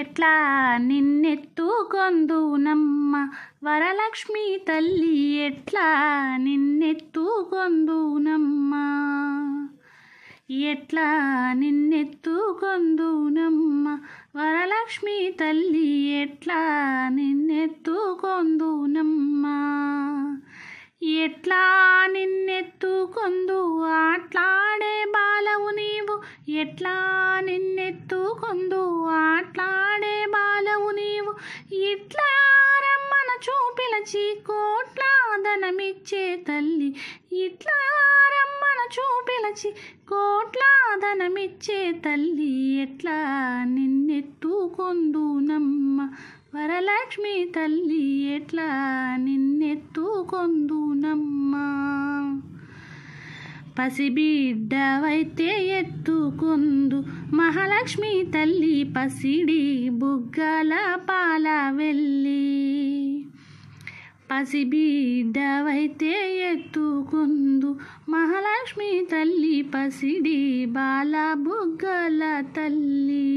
ఎట్లా నిన్నెత్తుకొందునమ్మ వరలక్ష్మి తల్లి ఎట్లా నిన్నెత్తు నిన్నెత్తుకొందునమ్మ ఎట్లా నిన్నెత్తుకొందునమ్మ వరలక్ష్మి తల్లి ఎట్లా నిన్నెత్తుకొందునమ్మ ఎట్లా నిన్నెత్తు కొందు ఆట్లాడే బాలవు నీవు ఎట్లా నిన్నెత్తు కొందు ఆట్లాడే బాలవు నీవు ఇట్లా రమ్మన చూపిలచి కోట్లా తల్లి ఇట్లా రమ్మన చూపిలచి కోట్లా తల్లి ఎట్లా నిన్నెత్తు కొందు నమ్మ వరలక్ష్మి తల్లి ఎట్లా నిన్నెత్తుకొందునమ్మా పసిబిడ్డవైతే ఎత్తుకొందు మహాలక్ష్మి తల్లి పసిడి బుగ్గల పాల వెళ్ళి పసిబిడ్డవైతే ఎత్తుకుందు మహాలక్ష్మి తల్లి పసిడి బాల బుగ్గల తల్లి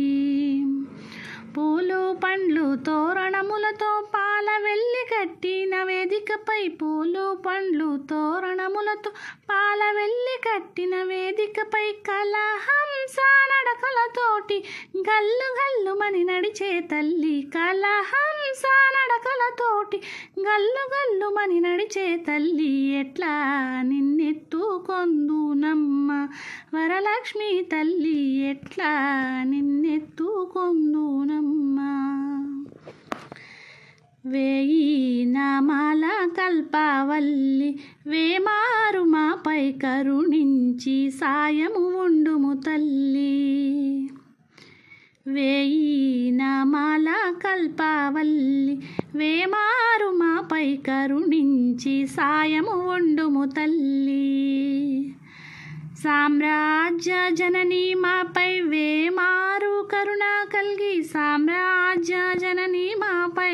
పూలు తోరణములతో పాల వెళ్ళి కట్టిన వేదికపై పూలు పండ్లు తోరణములతో పాల వెళ్ళి కట్టిన వేదికపై కలహంస నడకలతోటి గల్లు గల్లు మని నడిచే తల్లి కలహంస నడకలతోటి గల్లు మని నడిచే తల్లి ఎట్లా నిన్నెత్తుకొందు నమ్మ వరలక్ష్మి తల్లి ఎట్లా నిన్నెత్తుకొందు నమ్మ వేయి నామాల కల్పవల్లి వేమారు మాపై కరుణించి సాయము ఉండుము తల్లి వేయి నామాల కల్పవల్లి వేమారు మాపై కరుణించి సాయము ఉండుము తల్లి సామ్రాజ్య జనని మాపై వే మారు కరుణ కలిగి సామ్రాజ్య జనని మాపై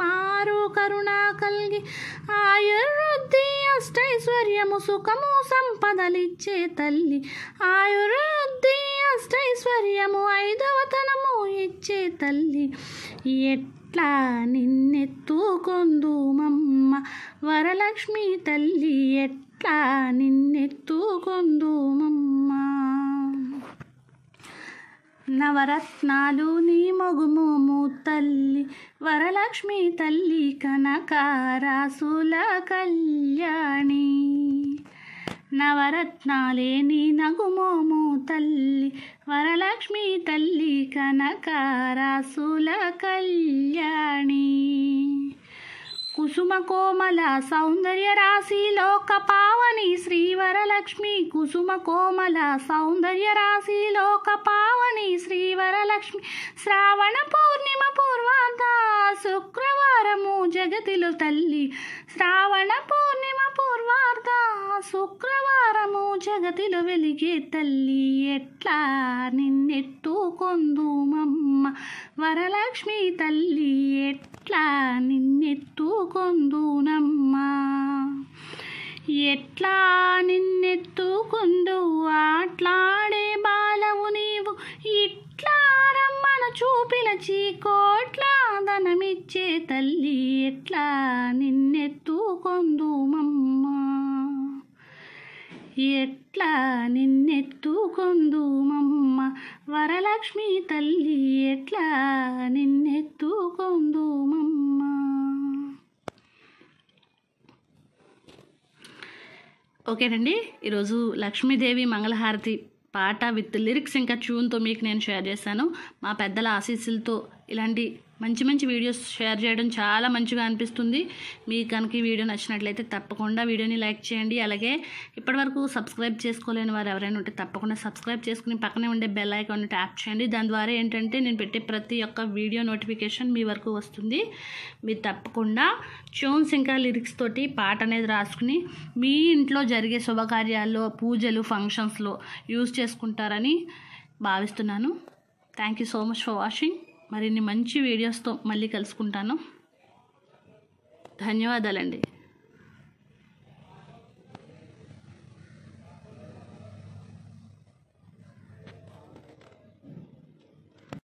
మారు కరుణ కలిగి ఆయుర్వృద్ధి అష్టైశ్వర్యము సుఖము సంపదలిచ్చే తల్లి ఆయుర్వృద్ధి అష్టైశ్వర్యము ఐదవతనము ఇచ్చే తల్లి ఎట్లా మమ్మ వరలక్ష్మి తల్లి ఎట్లా నిన్నెత్తుకుందుమమ్మ నవరత్నాలు నీ మొగుము తల్లి వరలక్ష్మి తల్లి కనకారాసుల కళ్యాణి నవరత్నాలే నీ నగుమోము తల్లి వరలక్ష్మి తల్లి కనకారాసుల కళ్యాణి కుసుమ కోమల సౌందర్య రాశి లోక పావని శ్రీవరలక్ష్మి కుసుమ కోమల సౌందర్య రాశి లోక పావని శ్రీవరలక్ష్మి శ్రావణ పూర్ణిమ పూర్వాంత శుక్రవారము జగతిలో తల్లి శ్రావణ పూర్ణిమ పూర్వార్ధ శుక్రవారము జగతిలో వెలిగే తల్లి ఎట్లా నిన్నెత్తుకొందుమమ్మ వరలక్ష్మి తల్లి ఎట్లా నిన్నెత్తుకొందునమ్మ ఎట్లా నిన్నెత్తుకొందు అట్లా చూపిన చీకోట్లా ధనమిచ్చే తల్లి ఎట్లా నిన్నెత్తుకొందుమమ్మా ఎట్లా నిన్నెత్తుకొందుమమ్మ వరలక్ష్మి తల్లి ఎట్లా నిన్నెత్తుకొందుమమ్మ ఓకేనండి ఈరోజు లక్ష్మీదేవి మంగళహారతి పాట విత్ లిరిక్స్ ఇంకా ట్యూన్తో మీకు నేను షేర్ చేశాను మా పెద్దల ఆశీస్సులతో ఇలాంటి మంచి మంచి వీడియోస్ షేర్ చేయడం చాలా మంచిగా అనిపిస్తుంది మీకు కనుక ఈ వీడియో నచ్చినట్లయితే తప్పకుండా వీడియోని లైక్ చేయండి అలాగే ఇప్పటివరకు సబ్స్క్రైబ్ చేసుకోలేని వారు ఎవరైనా ఉంటే తప్పకుండా సబ్స్క్రైబ్ చేసుకుని పక్కనే ఉండే బెల్ ఐకాన్ ట్యాప్ చేయండి దాని ద్వారా ఏంటంటే నేను పెట్టే ప్రతి ఒక్క వీడియో నోటిఫికేషన్ మీ వరకు వస్తుంది మీరు తప్పకుండా ట్యూన్స్ ఇంకా లిరిక్స్ తోటి పాట అనేది రాసుకుని మీ ఇంట్లో జరిగే శుభకార్యాల్లో పూజలు ఫంక్షన్స్లో యూజ్ చేసుకుంటారని భావిస్తున్నాను thank you so much for watching మరిన్ని మంచి వీడియోస్తో మళ్ళీ కలుసుకుంటాను ధన్యవాదాలండి